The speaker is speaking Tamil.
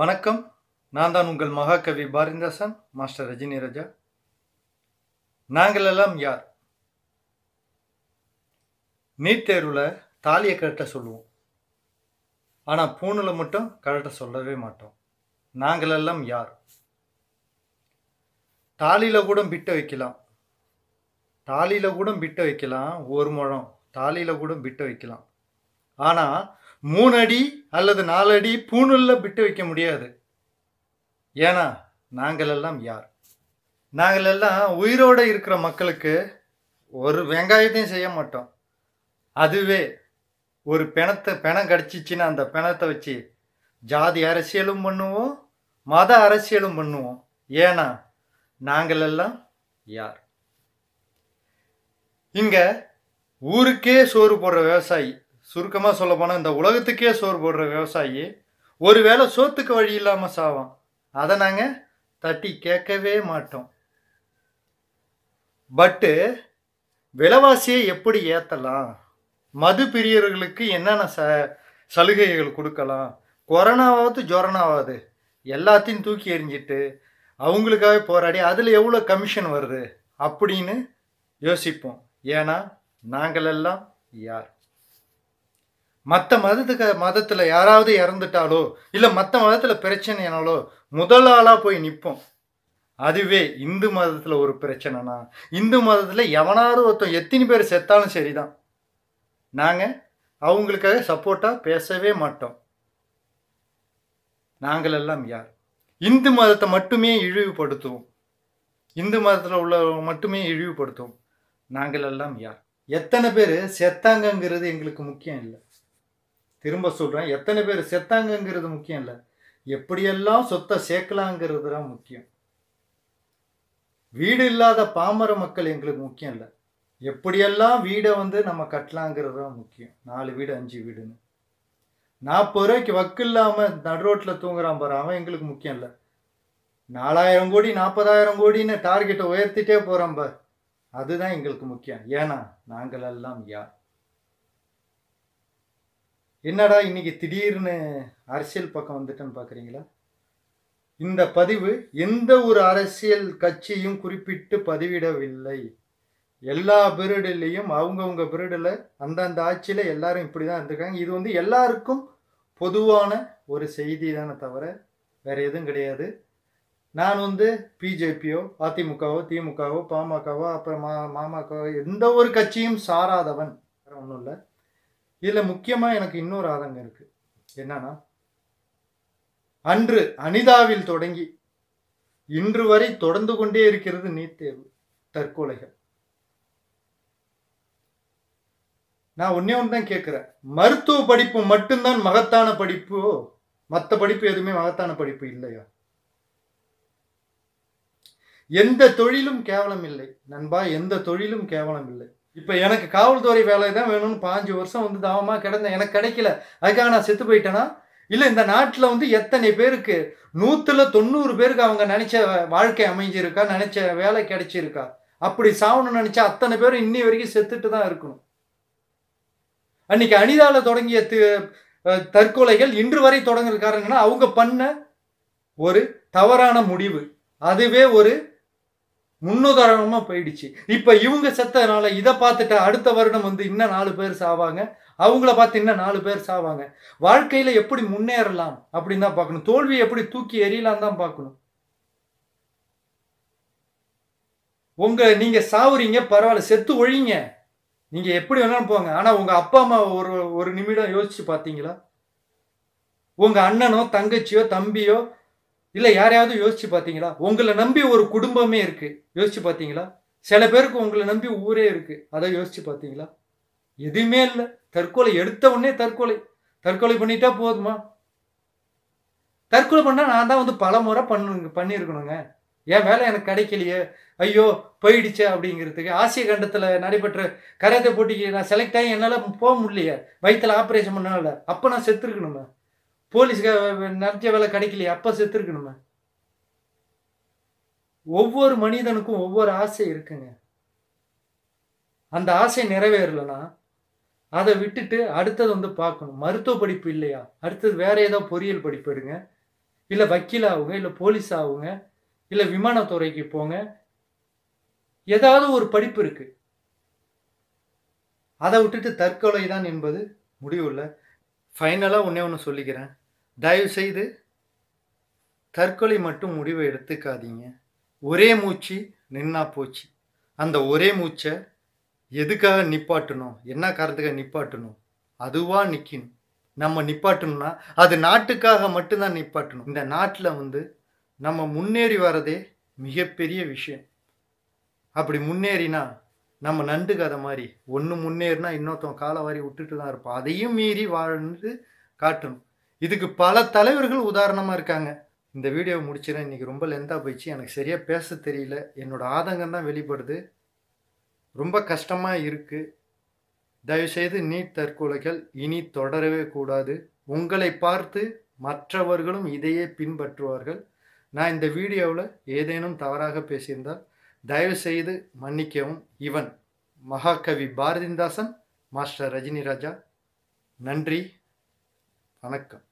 வணக்கம் நான் தான் உங்கள் மகாகவி பாரதிதாசன் மாஸ்டர் ரஜினி ரஜா நாங்கள் எல்லாம் யார் நீட் தேர்வில் தாலியை கரெக்ட சொல்லுவோம் ஆனால் பூணில் மட்டும் கரெக்ட சொல்லவே மாட்டோம் நாங்களெல்லாம் யார் தாலியில் கூட பிட்ட வைக்கலாம் தாலியில் கூட பிட்ட வைக்கலாம் ஒரு முழம் தாலியில் கூட பிட்ட வைக்கலாம் ஆனால் மூணு அடி அல்லது நாலு அடி பூணுல்ல விட்டு வைக்க முடியாது ஏன்னா நாங்களெல்லாம் யார் நாங்களெல்லாம் உயிரோடு இருக்கிற மக்களுக்கு ஒரு வெங்காயத்தையும் செய்ய மாட்டோம் அதுவே ஒரு பிணத்தை பிணம் கிடச்சிச்சின்னா அந்த பிணத்தை வச்சு ஜாதி அரசியலும் பண்ணுவோம் மத அரசியலும் பண்ணுவோம் ஏன்னா நாங்கள் எல்லாம் யார் இங்கே ஊருக்கே சோறு போடுற விவசாயி சுருக்கமாக சொல்ல போனால் இந்த உலகத்துக்கே சோறு போடுற விவசாயி ஒருவேளை சோத்துக்கு வழி இல்லாமல் சாவோம் அதை நாங்கள் தட்டி கேட்கவே மாட்டோம் பட்டு விலைவாசியை எப்படி ஏற்றலாம் மது பிரியர்களுக்கு என்னென்ன ச சலுகைகள் கொடுக்கலாம் கொரோனாவாவது ஜொரனாவாது எல்லாத்தையும் தூக்கி எறிஞ்சிட்டு அவங்களுக்காகவே போராடி அதில் எவ்வளோ கமிஷன் வருது அப்படின்னு யோசிப்போம் ஏன்னா நாங்களெல்லாம் யார் மற்ற மதத்துக்கு மதத்தில் யாராவது இறந்துட்டாலோ இல்லை மற்ற மதத்தில் பிரச்சனைனாலோ முதல் ஆளாக போய் நிற்போம் அதுவே இந்து மதத்தில் ஒரு பிரச்சனைனா இந்து மதத்தில் எவனாவது ஒருத்தன் எத்தனை பேர் செத்தாலும் சரிதான் நாங்கள் அவங்களுக்காக சப்போர்ட்டாக பேசவே மாட்டோம் நாங்களெல்லாம் யார் இந்து மதத்தை மட்டுமே இழிவுபடுத்துவோம் இந்து மதத்தில் உள்ளவங்க மட்டுமே இழிவுபடுத்துவோம் நாங்களெல்லாம் யார் எத்தனை பேர் செத்தாங்கங்கிறது எங்களுக்கு முக்கியம் இல்லை திரும்ப சொல்கிறேன் எத்தனை பேர் செத்தாங்கங்கிறது முக்கியம் இல்லை எப்படியெல்லாம் சொத்தை சேர்க்கலாங்கிறது தான் முக்கியம் வீடு இல்லாத பாமர மக்கள் எங்களுக்கு முக்கியம் இல்லை எப்படியெல்லாம் வீடை வந்து நம்ம கட்டலாங்கிறது தான் முக்கியம் நாலு வீடு அஞ்சு வீடுன்னு நாற்பது ரூபாய்க்கு வக்கு இல்லாமல் நடுரோட்டில் தூங்குறான் பாரு அவன் எங்களுக்கு முக்கியம் இல்லை நாலாயிரம் கோடி நாற்பதாயிரம் கோடின்னு டார்கெட்டை உயர்த்திட்டே போகிறான் பார் அதுதான் எங்களுக்கு முக்கியம் ஏன்னா நாங்களெல்லாம் யார் என்னடா இன்றைக்கி திடீர்னு அரசியல் பக்கம் வந்துட்டேன்னு பார்க்குறீங்களா இந்த பதிவு எந்த ஒரு அரசியல் கட்சியும் குறிப்பிட்டு பதிவிடவில்லை எல்லா பீரியட்லேயும் அவங்கவுங்க பீரியடில் அந்தந்த ஆட்சியில் எல்லாரும் இப்படி தான் இருந்திருக்காங்க இது வந்து எல்லாருக்கும் பொதுவான ஒரு செய்தி தானே தவிர வேறு எதுவும் கிடையாது நான் வந்து பிஜேபியோ அதிமுகவோ திமுகவோ பாமகவோ அப்புறம் மா மாமகவோ எந்த ஒரு கட்சியும் சாராதவன் வேறு ஒன்றும் இல்லை இதில் முக்கியமாக எனக்கு இன்னொரு ஆதங்கம் இருக்குது என்னன்னா அன்று அனிதாவில் தொடங்கி இன்று வரை தொடர்ந்து கொண்டே இருக்கிறது நீட் தேர்வு தற்கொலைகள் நான் ஒன்னே ஒன்று தான் கேட்குறேன் மருத்துவ படிப்பு மட்டும்தான் மகத்தான படிப்பு மற்ற படிப்பு எதுவுமே மகத்தான படிப்பு இல்லையா எந்த தொழிலும் கேவலம் இல்லை நண்பா எந்த தொழிலும் கேவலம் இல்லை இப்போ எனக்கு காவல்துறை வேலை தான் வேணும்னு பாஞ்சு வருஷம் வந்து தாமமாக கிடந்தேன் எனக்கு கிடைக்கல அதுக்காக நான் செத்து போயிட்டேன்னா இல்லை இந்த நாட்டில் வந்து எத்தனை பேருக்கு நூற்றில் தொண்ணூறு பேருக்கு அவங்க நினச்ச வாழ்க்கை அமைஞ்சிருக்கா நினச்ச வேலை கிடைச்சிருக்கா அப்படி சாவணும்னு நினச்சா அத்தனை பேரும் இன்னி வரைக்கும் செத்துட்டு தான் இருக்கணும் அன்னைக்கு அனிதாவில் தொடங்கிய தற்கொலைகள் இன்று வரை தொடங்கிருக்காருங்கன்னா அவங்க பண்ண ஒரு தவறான முடிவு அதுவே ஒரு முன்னுதாரணமாக போயிடுச்சு இப்போ இவங்க செத்ததுனால இதை பார்த்துட்டு அடுத்த வருடம் வந்து இன்னும் நாலு பேர் சாவாங்க அவங்கள பார்த்து இன்னும் நாலு பேர் சாவாங்க வாழ்க்கையில் எப்படி முன்னேறலாம் அப்படின்னு தான் பார்க்கணும் தோல்வியை எப்படி தூக்கி எறியலாம் தான் பார்க்கணும் உங்க நீங்க சாவுறீங்க பரவாயில்ல செத்து ஒழிங்க நீங்க எப்படி வேணாலும் போங்க ஆனா உங்க அப்பா அம்மா ஒரு ஒரு நிமிடம் யோசிச்சு பார்த்தீங்களா உங்க அண்ணனோ தங்கச்சியோ தம்பியோ இல்லை யாரையாவது யோசிச்சு பார்த்தீங்களா உங்களை நம்பி ஒரு குடும்பமே இருக்குது யோசிச்சு பார்த்தீங்களா சில பேருக்கு உங்களை நம்பி ஊரே இருக்குது அதை யோசிச்சு பார்த்தீங்களா எதுவுமே இல்லை தற்கொலை எடுத்த உடனே தற்கொலை தற்கொலை பண்ணிட்டா போதுமா தற்கொலை பண்ணால் நான் தான் வந்து பல முறை பண்ணு பண்ணியிருக்கணுங்க என் வேலை எனக்கு கிடைக்கலையே ஐயோ போயிடுச்ச அப்படிங்கிறதுக்கு ஆசிய கண்டத்தில் நடைபெற்ற கரையத்தை போட்டிக்கு நான் செலக்ட் ஆகி என்னால் போக முடியலையே வயிற்றில் ஆப்ரேஷன் பண்ணனால அப்போ நான் செத்துருக்கணுமே போலீஸ்க்கு நிறைய வேலை கிடைக்கலையே அப்போ செத்துருக்கணுமே ஒவ்வொரு மனிதனுக்கும் ஒவ்வொரு ஆசை இருக்குங்க அந்த ஆசை நிறைவேறலன்னா அதை விட்டுட்டு அடுத்தது வந்து பார்க்கணும் மருத்துவ படிப்பு இல்லையா அடுத்தது வேற ஏதோ பொறியியல் படிப்பு எடுங்க இல்லை வக்கீல் ஆகுங்க இல்லை போலீஸ் ஆகுங்க இல்லை விமானத்துறைக்கு போங்க ஏதாவது ஒரு படிப்பு இருக்கு அதை விட்டுட்டு தற்கொலை தான் என்பது முடிவு இல்லை ஃபைனலாக ஒன்றே ஒன்று சொல்லிக்கிறேன் தயவுசெய்து தற்கொலை மட்டும் முடிவை எடுத்துக்காதீங்க ஒரே மூச்சு நின்னா போச்சு அந்த ஒரே மூச்சை எதுக்காக நிப்பாட்டணும் என்ன காரணத்துக்காக நிப்பாட்டணும் அதுவாக நிற்கணும் நம்ம நிப்பாட்டணும்னா அது நாட்டுக்காக மட்டும்தான் நிப்பாட்டணும் இந்த நாட்டில் வந்து நம்ம முன்னேறி வரதே மிகப்பெரிய விஷயம் அப்படி முன்னேறினா நம்ம நண்டு கதை மாதிரி ஒன்று முன்னேறினா இன்னொருத்தன் காலை வாரி விட்டுட்டு தான் இருப்போம் அதையும் மீறி வாழ்ந்து காட்டணும் இதுக்கு பல தலைவர்கள் உதாரணமாக இருக்காங்க இந்த வீடியோ முடிச்சிடறேன் இன்றைக்கி ரொம்ப லென்த்தாக போயிடுச்சு எனக்கு சரியாக பேச தெரியல என்னோடய ஆதங்கம் தான் வெளிப்படுது ரொம்ப கஷ்டமாக இருக்குது தயவுசெய்து நீட் தற்கொலைகள் இனி தொடரவே கூடாது உங்களை பார்த்து மற்றவர்களும் இதையே பின்பற்றுவார்கள் நான் இந்த வீடியோவில் ஏதேனும் தவறாக பேசியிருந்தால் தயவுசெய்து மன்னிக்கவும் இவன் மகாகவி பாரதிதாசன் மாஸ்டர் ரஜினி ராஜா நன்றி வணக்கம்